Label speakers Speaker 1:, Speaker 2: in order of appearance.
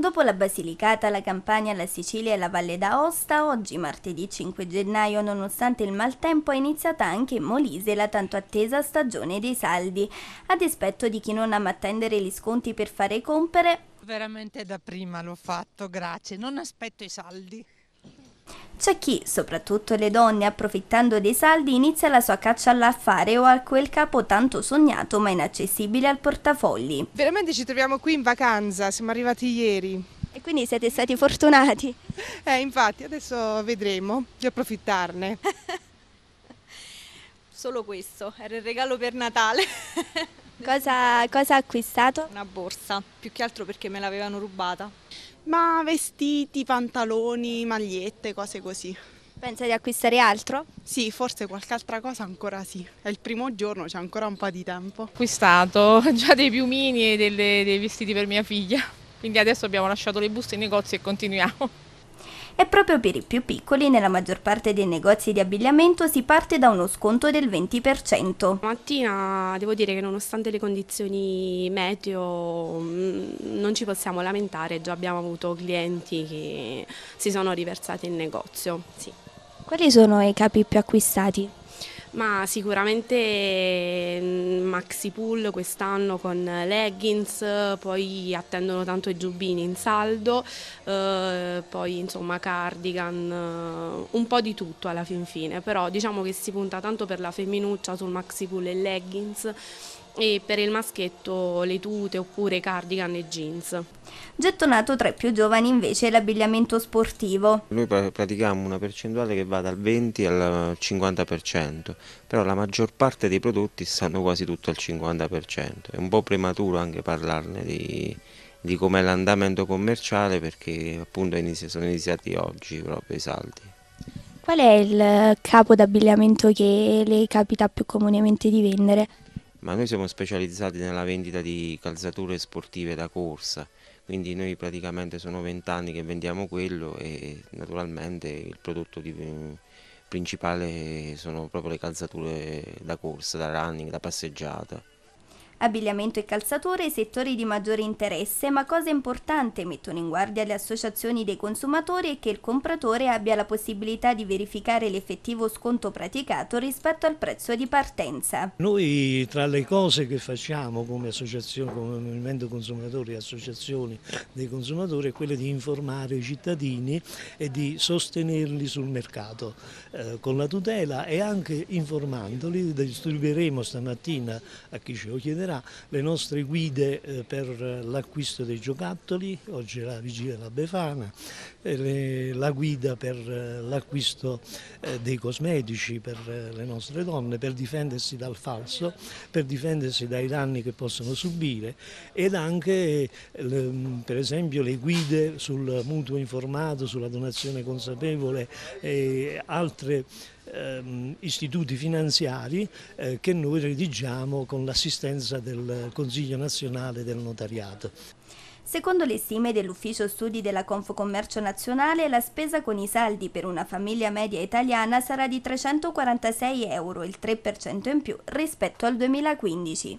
Speaker 1: Dopo la Basilicata, la Campania, la Sicilia e la Valle d'Aosta, oggi martedì 5 gennaio, nonostante il maltempo, è iniziata anche in Molise la tanto attesa stagione dei saldi. A dispetto di chi non ama attendere gli sconti per fare compere,
Speaker 2: veramente da prima l'ho fatto, grazie, non aspetto i saldi.
Speaker 1: C'è chi, soprattutto le donne, approfittando dei saldi, inizia la sua caccia all'affare o a quel capo tanto sognato ma inaccessibile al portafogli. Veramente ci troviamo qui in vacanza, siamo
Speaker 2: arrivati ieri. E quindi siete stati fortunati. Eh, infatti, adesso vedremo di approfittarne. Solo questo, era il regalo per Natale. cosa, cosa ha acquistato? Una borsa, più che altro perché me l'avevano rubata. Ma vestiti, pantaloni, magliette, cose così. Pensa di acquistare altro? Sì, forse qualche altra cosa ancora sì. È il primo giorno, c'è
Speaker 1: ancora un po' di tempo. Ho
Speaker 2: acquistato già dei piumini e delle, dei vestiti per mia figlia. Quindi adesso abbiamo lasciato le buste in negozio e continuiamo.
Speaker 1: E proprio per i più piccoli, nella maggior parte dei negozi di abbigliamento si parte da uno sconto del 20%.
Speaker 2: Mattina devo dire che nonostante le condizioni meteo mm, non ci possiamo lamentare, già abbiamo avuto clienti che si sono riversati in negozio. Sì.
Speaker 1: Quali sono i capi più acquistati?
Speaker 2: ma sicuramente mm, maxi pool quest'anno con leggings, poi attendono tanto i giubbini in saldo, eh, poi insomma cardigan, eh, un po' di tutto alla fin fine, però diciamo che si punta tanto per la femminuccia sul maxi pool e leggings e per il maschietto le tute oppure cardigan e jeans.
Speaker 1: Gettonato tra i più giovani invece è l'abbigliamento sportivo.
Speaker 3: Noi pratichiamo una percentuale che va dal 20 al 50%, però la maggior parte dei prodotti stanno quasi tutto al 50%. È un po' prematuro anche parlarne di, di com'è l'andamento commerciale perché appunto sono iniziati oggi proprio i saldi.
Speaker 1: Qual è il capo d'abbigliamento che le capita più comunemente di vendere?
Speaker 3: ma noi siamo specializzati nella vendita di calzature sportive da corsa, quindi noi praticamente sono vent'anni che vendiamo quello e naturalmente il prodotto di, principale sono proprio le calzature da corsa, da running, da passeggiata.
Speaker 1: Abbigliamento e calzature i settori di maggiore interesse, ma cosa importante mettono in guardia le associazioni dei consumatori è che il compratore abbia la possibilità di verificare l'effettivo sconto praticato rispetto al prezzo di partenza.
Speaker 4: Noi tra le cose che facciamo come associazione, come movimento consumatori e associazioni dei consumatori è quella di informare i cittadini e di sostenerli sul mercato eh, con la tutela e anche informandoli, distribuiremo stamattina a chi ce lo chiederà ricorderà, le nostre guide eh, per l'acquisto dei giocattoli, oggi è la vigilia della Befana, eh, la guida per eh, l'acquisto dei cosmetici per le nostre donne, per difendersi dal falso, per difendersi dai danni che possono subire ed anche mm, per esempio le guide sul mutuo informato, sulla donazione consapevole e altre ehm, istituti finanziari eh, che noi redigiamo con l'assistenza del Consiglio nazionale del notariato.
Speaker 1: Secondo le stime dell'Ufficio Studi della Confcommercio Nazionale, la spesa con i saldi per una famiglia media italiana sarà di 346 euro, il 3% in più rispetto al 2015.